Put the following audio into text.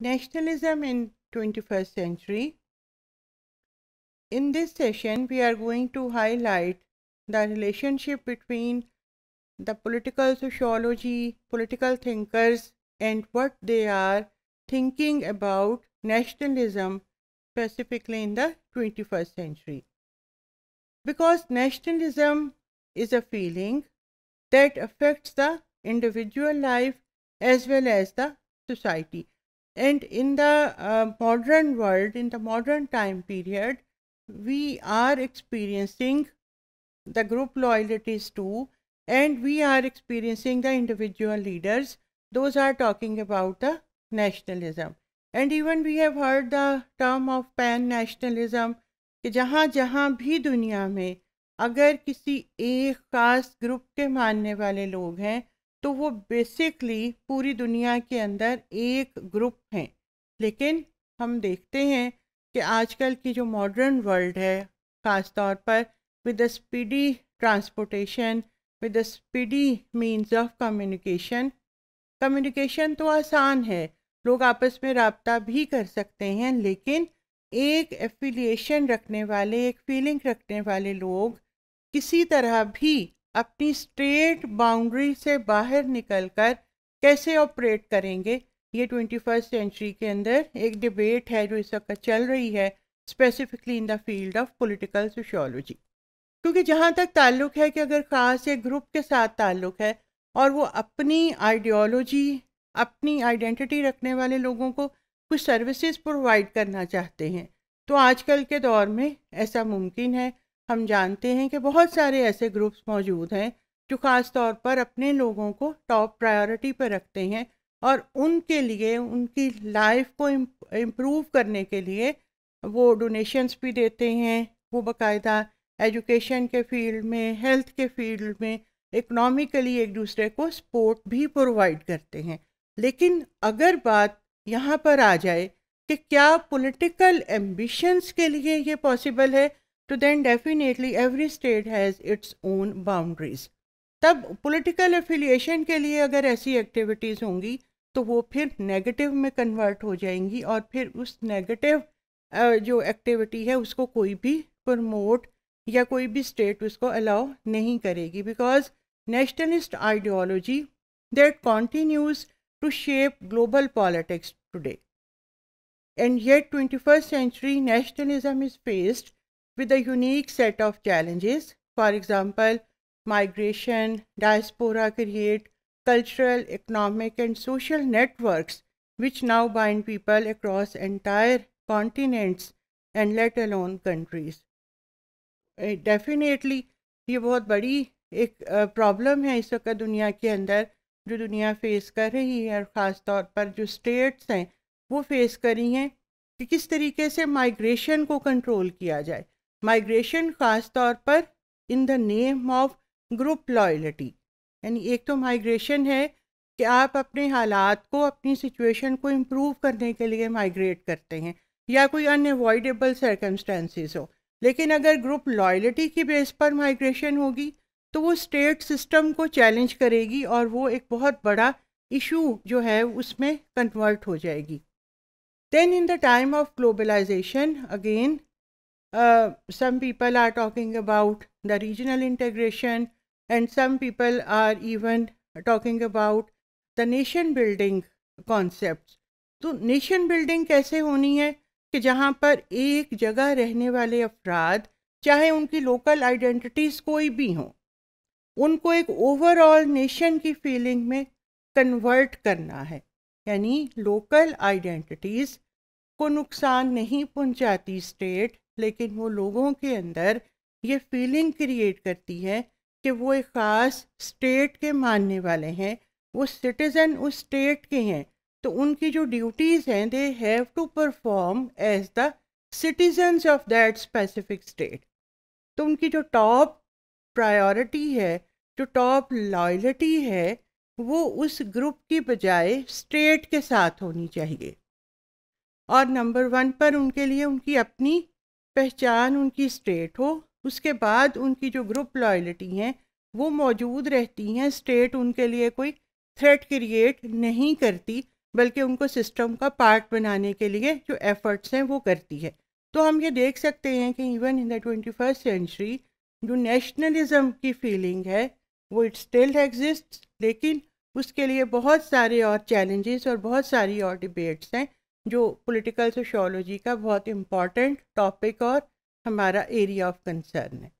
Nationalism in 21st Century. In this session, we are going to highlight the relationship between the political sociology, political thinkers, and what they are thinking about nationalism specifically in the 21st century. Because nationalism is a feeling that affects the individual life as well as the society. And in the uh, modern world, in the modern time period, we are experiencing the group loyalties too, and we are experiencing the individual leaders. Those are talking about the nationalism. and even we have heard the term of pan nationalism कि जहाँ जहाँ भी दुनिया में अगर किसी एक खास ग्रुप के मानने वाले लोग हैं तो वो बेसिकली पूरी दुनिया के अंदर एक ग्रुप हैं लेकिन हम देखते हैं कि आजकल की जो मॉडर्न वर्ल्ड है ख़ास तौर पर with speedy transportation with speedy means of communication communication तो आसान है लोग आपस में रबता भी कर सकते हैं लेकिन एक एफिलिएशन रखने वाले एक फीलिंग रखने वाले लोग किसी तरह भी अपनी स्टेट बाउंड्री से बाहर निकलकर कैसे ऑपरेट करेंगे ये ट्वेंटी फर्स्ट सेंचुरी के अंदर एक डिबेट है जो इस वक्त चल रही है specifically in the field of political sociology क्योंकि जहाँ तक ताल्लुक है कि अगर ख़ास एक ग्रुप के साथ ताल्लुक है और वो अपनी आइडियोलॉजी अपनी आइडेंटिटी रखने वाले लोगों को कुछ सर्विसेज प्रोवाइड करना चाहते हैं तो आजकल के दौर में ऐसा मुमकिन है हम जानते हैं कि बहुत सारे ऐसे ग्रुप्स मौजूद हैं जो ख़ास तौर पर अपने लोगों को टॉप प्रायोरिटी पर रखते हैं और उनके लिए उनकी लाइफ को इम्प्रूव करने के लिए वो डोनेशंस भी देते हैं वो बकायदा एजुकेशन के फील्ड में हेल्थ के फील्ड में इकोनॉमिकली एक दूसरे को सपोर्ट भी प्रोवाइड करते हैं लेकिन अगर बात यहाँ पर आ जाए कि क्या पॉलिटिकल एम्बिशंस के लिए ये पॉसिबल है तो then definitely every state has its own boundaries तब पॉलिटिकल एफिलिएशन के लिए अगर ऐसी एक्टिविटीज़ होंगी तो वो फिर नेगेटिव में कन्वर्ट हो जाएंगी और फिर उस नेगेटिव जो एक्टिविटी है उसको कोई भी प्रमोट या कोई भी स्टेट उसको अलाउ नहीं करेगी because nationalist ideology that continues to shape global politics today and yet twenty first century nationalism is faced with a unique set of challenges. For example, migration, diaspora create cultural, economic, and social networks which now bind people across entire continents and let alone countries. Definitely ये बहुत बड़ी एक problem है इस वक्त दुनिया के अंदर जो दुनिया फेस कर रही है और ख़ास तौर पर जो स्टेट्स हैं वो फेस करी हैं कि किस तरीके से माइग्रेशन को कंट्रोल किया जाए माइग्रेशन ख़ास तौर पर in the name of group loyalty यानी एक तो माइग्रेशन है कि आप अपने हालात को अपनी सिचुएशन को इम्प्रूव करने के लिए माइग्रेट करते हैं या कोई अनएवॉइडेबल सर्कमस्टेंसेस हो लेकिन अगर ग्रुप लॉयल्टी की बेस पर माइग्रेशन होगी तो वो स्टेट सिस्टम को चैलेंज करेगी और वो एक बहुत बड़ा इशू जो है उसमें कन्वर्ट हो जाएगी then in the time of globalisation again some people are talking about the regional integration and some people are even talking about the nation building concepts तो नेशन बिल्डिंग कैसे होनी है कि जहाँ पर एक जगह रहने वाले अफराद चाहे उनकी लोकल आइडेंटिटीज़ कोई भी हों उनको एक ओवरऑल नेशन की फीलिंग में कन्वर्ट करना है यानी लोकल आइडेंटिटीज़ को नुकसान नहीं पहुंचाती स्टेट लेकिन वो लोगों के अंदर ये फीलिंग क्रिएट करती है कि वो एक ख़ास स्टेट के मानने वाले हैं वो सिटीज़न उस स्टेट के हैं तो उनकी जो ड्यूटीज़ हैं they have to perform as the citizens of that specific state तो उनकी जो टॉप प्रायोरिटी है जो टॉप लॉयल्टी है वो उस ग्रुप की बजाय स्टेट के साथ होनी चाहिए और नंबर वन पर उनके लिए उनकी अपनी पहचान उनकी स्टेट हो उसके बाद उनकी जो ग्रुप लॉयलिटी हैं वो मौजूद रहती हैं स्टेट उनके लिए कोई थ्रेट क्रिएट नहीं करती बल्कि उनको सिस्टम का पार्ट बनाने के लिए जो एफर्ट्स हैं वो करती है तो हम ये देख सकते हैं कि even in the twenty first century जो नेशनलिज्म की फीलिंग है वो इट स्टिल एग्जिस्ट लेकिन उसके लिए बहुत सारे और चैलेंजेस और बहुत सारी और डिबेट्स हैं जो पॉलिटिकल सोशोलॉजी का बहुत इम्पॉर्टेंट टॉपिक और हमारा एरिया ऑफ कंसर्न है